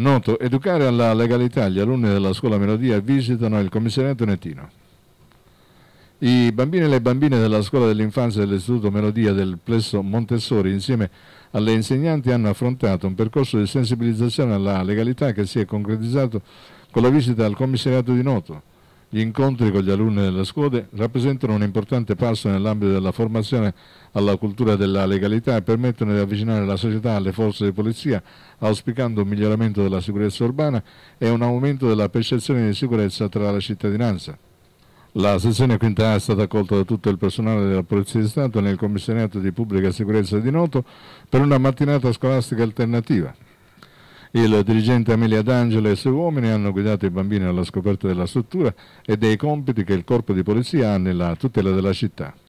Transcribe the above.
Noto, educare alla legalità gli alunni della scuola Melodia visitano il commissariato Nettino I bambini e le bambine della scuola dell'infanzia dell'Istituto Melodia del Plesso Montessori insieme alle insegnanti hanno affrontato un percorso di sensibilizzazione alla legalità che si è concretizzato con la visita al commissariato di Noto gli incontri con gli alunni delle scuole rappresentano un importante passo nell'ambito della formazione alla cultura della legalità e permettono di avvicinare la società alle forze di polizia, auspicando un miglioramento della sicurezza urbana e un aumento della percezione di sicurezza tra la cittadinanza. La sezione quinta A è stata accolta da tutto il personale della Polizia di Stato nel Commissariato di Pubblica Sicurezza di Noto per una mattinata scolastica alternativa. Il dirigente Amelia D'Angelo e i suoi uomini hanno guidato i bambini alla scoperta della struttura e dei compiti che il corpo di polizia ha nella tutela della città.